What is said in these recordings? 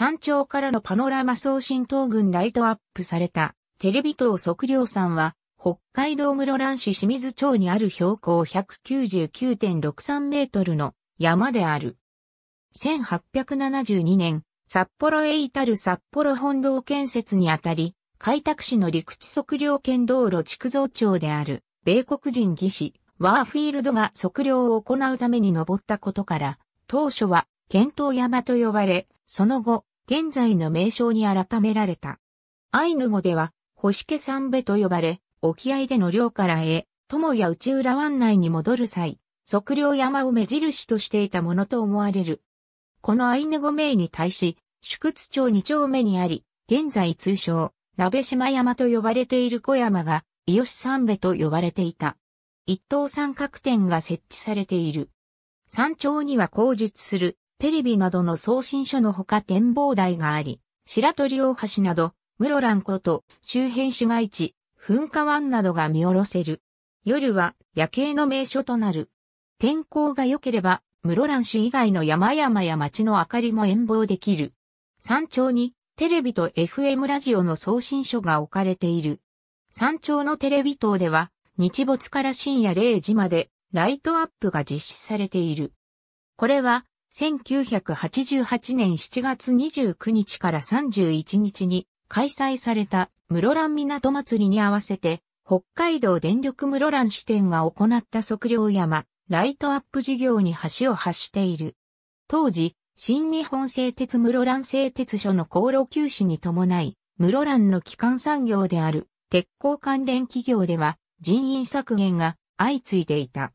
山頂からのパノラマ送信等群ライトアップされたテレビ塔測量山は北海道室蘭市清水町にある標高199.63メートルの山である。1872年、札幌へ至る札幌本堂建設にあたり、開拓市の陸地測量圏道路築造町である、米国人技師、ワーフィールドが測量を行うために登ったことから、当初は、検討山と呼ばれ、その後、現在の名称に改められた。アイヌ語では、星家三部と呼ばれ、沖合での漁からへ、友や内浦湾内に戻る際、測量山を目印としていたものと思われる。このアイヌ語名に対し、宿津町二丁目にあり、現在通称、鍋島山と呼ばれている小山が、伊吉三部と呼ばれていた。一等三角点が設置されている。山頂には口述するテレビなどの送信所のほか展望台があり、白鳥大橋など、室蘭湖と周辺市街地、噴火湾などが見下ろせる。夜は夜景の名所となる。天候が良ければ、室蘭市以外の山々や町の明かりも遠望できる。山頂にテレビと FM ラジオの送信所が置かれている。山頂のテレビ塔では、日没から深夜0時までライトアップが実施されている。これは1988年7月29日から31日に開催された室蘭港祭りに合わせて、北海道電力室蘭支店が行った測量山、ライトアップ事業に橋を発している。当時、新日本製鉄室蘭製鉄所の航路休止に伴い、室蘭の基幹産業である鉄鋼関連企業では人員削減が相次いでいた。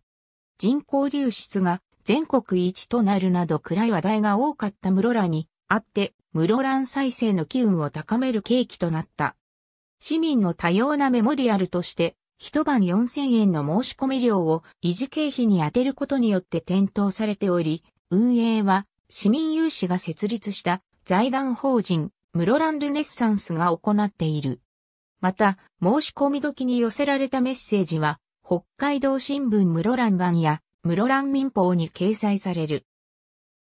人口流出が全国一となるなど暗い話題が多かった室蘭にあって、室蘭再生の機運を高める契機となった。市民の多様なメモリアルとして、一晩4000円の申し込み料を維持経費に充てることによって点灯されており、運営は市民有志が設立した財団法人室蘭ルネッサンスが行っている。また、申し込み時に寄せられたメッセージは、北海道新聞室蘭版や室蘭民法に掲載される。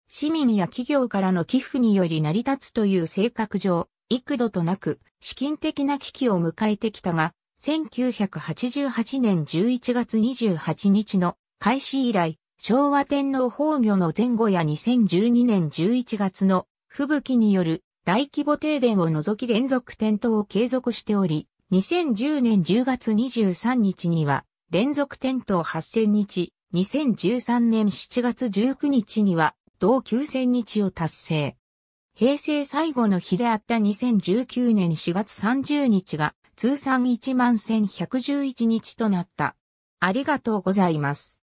市民や企業からの寄付により成り立つという性格上、幾度となく資金的な危機を迎えてきたが、1988年11月28日の開始以来、昭和天皇崩御の前後や2012年11月の吹雪による大規模停電を除き連続点灯を継続しており、2010年10月23日には連続点灯8000日、2013年7月19日には同9000日を達成。平成最後の日であった2019年4月30日が通算1万1111日となった。ありがとうございます。